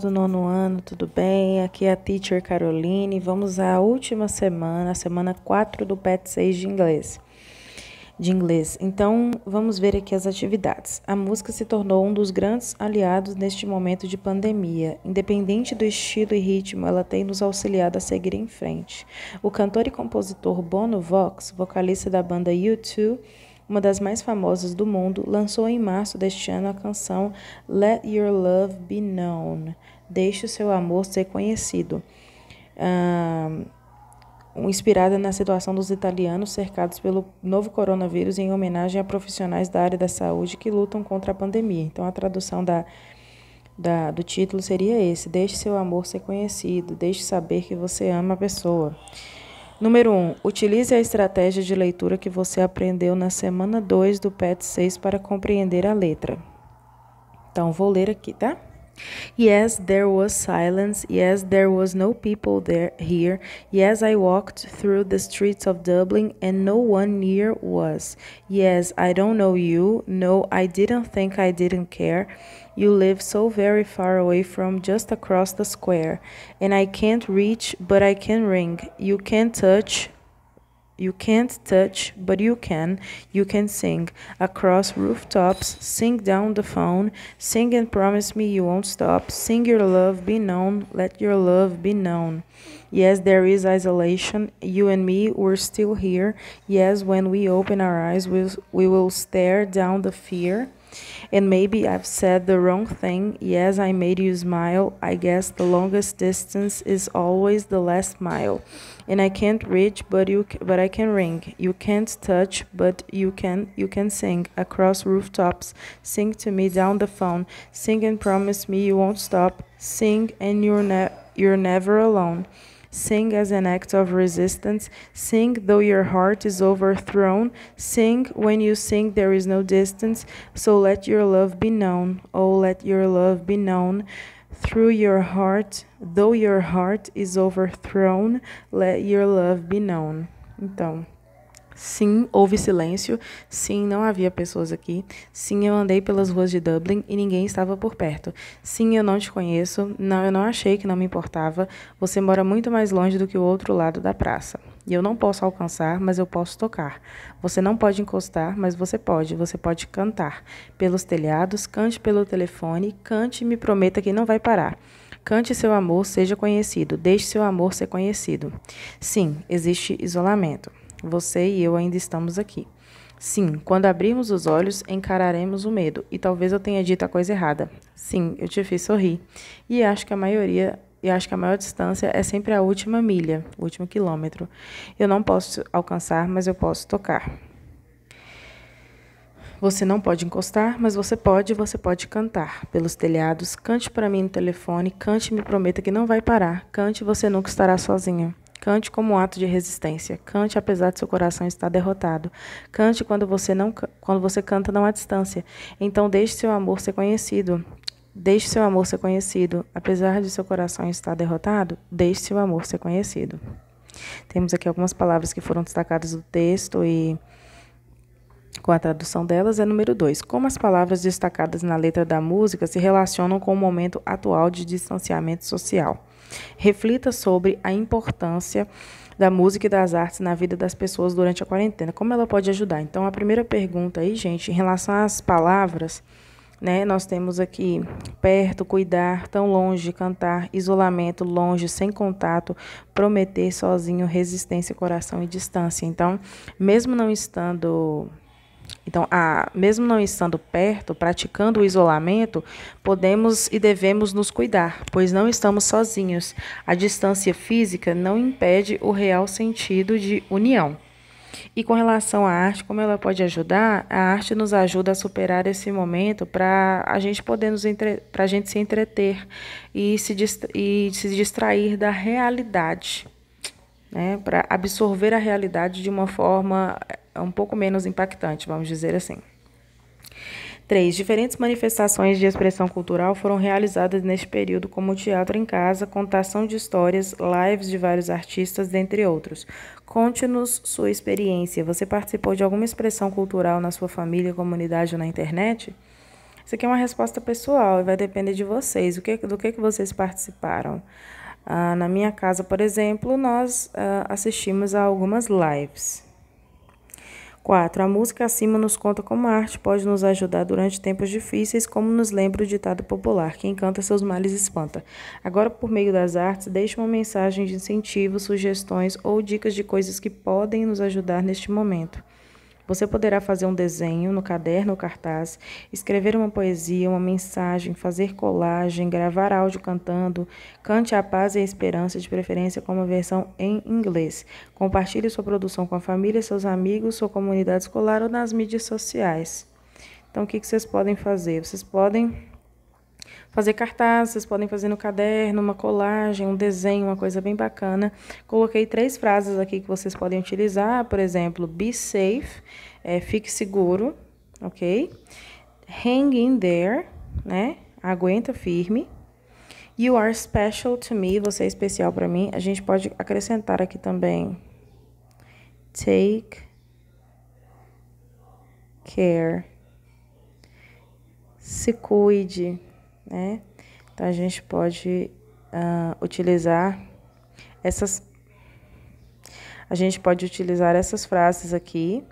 do nono ano, tudo bem? Aqui é a Teacher Caroline. Vamos à última semana, a semana 4 do PET 6 de inglês. De inglês. Então, vamos ver aqui as atividades. A música se tornou um dos grandes aliados neste momento de pandemia. Independente do estilo e ritmo, ela tem nos auxiliado a seguir em frente. O cantor e compositor Bono Vox, vocalista da banda U2, uma das mais famosas do mundo, lançou em março deste ano a canção Let Your Love Be Known Deixe o seu amor ser conhecido. inspirada na situação dos italianos cercados pelo novo coronavírus em homenagem a profissionais da área da saúde que lutam contra a pandemia. Então, a tradução da, da, do título seria esse: Deixe seu amor ser conhecido, deixe saber que você ama a pessoa. Número 1. Um, utilize a estratégia de leitura que você aprendeu na semana 2 do PET 6 para compreender a letra. Então, vou ler aqui, tá? Yes, there was silence. Yes, there was no people there here. Yes, I walked through the streets of Dublin and no one near was. Yes, I don't know you. No, I didn't think I didn't care. You live so very far away from just across the square. And I can't reach, but I can ring. You can't touch, you can't touch, but you can. You can sing across rooftops, sing down the phone, sing and promise me you won't stop. Sing your love be known, let your love be known. Yes, there is isolation. You and me, we're still here. Yes, when we open our eyes, we'll, we will stare down the fear. And maybe I've said the wrong thing. Yes, I made you smile. I guess the longest distance is always the last mile. And I can't reach, but you but I can ring. You can't touch, but you can you can sing across rooftops. Sing to me down the phone. Sing and promise me you won't stop. Sing and you're ne- you're never alone. Sing as an act of resistance. Sing though your heart is overthrown. Sing when you sing there is no distance. So let your love be known. Oh, let your love be known through your heart, though your heart is overthrown, let your love be known. Então, Sim, houve silêncio. Sim, não havia pessoas aqui. Sim, eu andei pelas ruas de Dublin e ninguém estava por perto. Sim, eu não te conheço. Não, eu não achei que não me importava. Você mora muito mais longe do que o outro lado da praça. E eu não posso alcançar, mas eu posso tocar. Você não pode encostar, mas você pode. Você pode cantar pelos telhados, cante pelo telefone, cante e me prometa que não vai parar. Cante seu amor, seja conhecido. Deixe seu amor ser conhecido. Sim, existe isolamento. Você e eu ainda estamos aqui. Sim, quando abrirmos os olhos, encararemos o medo. E talvez eu tenha dito a coisa errada. Sim, eu te fiz sorrir. E acho que a maioria e acho que a maior distância é sempre a última milha, o último quilômetro. Eu não posso alcançar, mas eu posso tocar. Você não pode encostar, mas você pode, você pode cantar pelos telhados. Cante para mim no telefone, cante e me prometa que não vai parar. Cante, você nunca estará sozinha. Cante como um ato de resistência. Cante apesar de seu coração estar derrotado. Cante quando você não quando você canta não há distância. Então deixe seu amor ser conhecido. Deixe seu amor ser conhecido, apesar de seu coração estar derrotado, deixe seu amor ser conhecido. Temos aqui algumas palavras que foram destacadas do texto e com a tradução delas é número 2. Como as palavras destacadas na letra da música se relacionam com o momento atual de distanciamento social? Reflita sobre a importância da música e das artes na vida das pessoas durante a quarentena. Como ela pode ajudar? Então, a primeira pergunta aí, gente, em relação às palavras, né? Nós temos aqui perto, cuidar, tão longe, cantar, isolamento, longe, sem contato, prometer, sozinho, resistência, coração e distância. Então, mesmo não estando então, a, mesmo não estando perto, praticando o isolamento, podemos e devemos nos cuidar, pois não estamos sozinhos. A distância física não impede o real sentido de união. E com relação à arte, como ela pode ajudar? A arte nos ajuda a superar esse momento para a gente poder nos para a gente se entreter e se, e se distrair da realidade, né? Para absorver a realidade de uma forma é um pouco menos impactante, vamos dizer assim. 3. Diferentes manifestações de expressão cultural foram realizadas neste período, como teatro em casa, contação de histórias, lives de vários artistas, dentre outros. Conte-nos sua experiência. Você participou de alguma expressão cultural na sua família, comunidade ou na internet? Isso aqui é uma resposta pessoal e vai depender de vocês, do que, do que, que vocês participaram. Ah, na minha casa, por exemplo, nós ah, assistimos a algumas lives. 4. A música acima nos conta como a arte pode nos ajudar durante tempos difíceis, como nos lembra o ditado popular: quem canta seus males espanta. Agora, por meio das artes, deixe uma mensagem de incentivo, sugestões ou dicas de coisas que podem nos ajudar neste momento. Você poderá fazer um desenho no caderno ou cartaz, escrever uma poesia, uma mensagem, fazer colagem, gravar áudio cantando, cante a paz e a esperança, de preferência com uma versão em inglês. Compartilhe sua produção com a família, seus amigos, sua comunidade escolar ou nas mídias sociais. Então, o que vocês podem fazer? Vocês podem fazer cartazes, vocês podem fazer no caderno, uma colagem, um desenho, uma coisa bem bacana. Coloquei três frases aqui que vocês podem utilizar, por exemplo, be safe, é, fique seguro, ok? Hang in there, né? Aguenta firme. You are special to me, você é especial para mim. A gente pode acrescentar aqui também. Take care. Se cuide né? Então a gente pode uh, utilizar essas a gente pode utilizar essas frases aqui.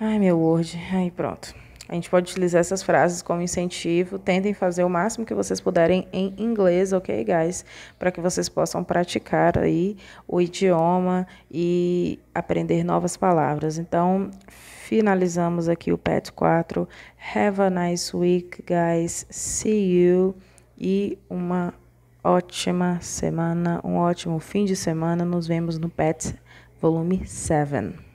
Ai, meu Word. Aí pronto. A gente pode utilizar essas frases como incentivo. Tentem fazer o máximo que vocês puderem em inglês, ok, guys? Para que vocês possam praticar aí o idioma e aprender novas palavras. Então, finalizamos aqui o PET 4. Have a nice week, guys. See you. E uma ótima semana, um ótimo fim de semana. Nos vemos no PET volume 7.